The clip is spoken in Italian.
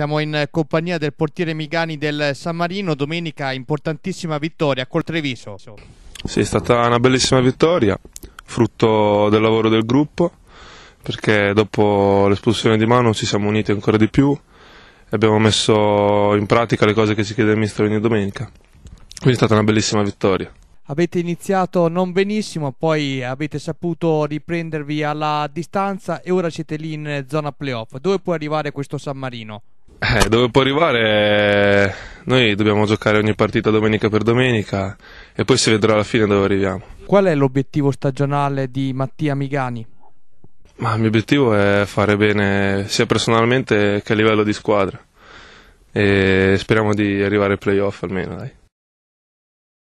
Siamo in compagnia del portiere Migani del San Marino, domenica importantissima vittoria col Treviso. Sì, è stata una bellissima vittoria, frutto del lavoro del gruppo, perché dopo l'espulsione di mano ci siamo uniti ancora di più e abbiamo messo in pratica le cose che ci chiede il mister ogni domenica. Quindi è stata una bellissima vittoria. Avete iniziato non benissimo, poi avete saputo riprendervi alla distanza e ora siete lì in zona playoff. Dove può arrivare questo San Marino? Eh, dove può arrivare? Noi dobbiamo giocare ogni partita domenica per domenica e poi si vedrà alla fine dove arriviamo. Qual è l'obiettivo stagionale di Mattia Migani? Ma il mio obiettivo è fare bene sia personalmente che a livello di squadra e speriamo di arrivare ai playoff almeno. Dai.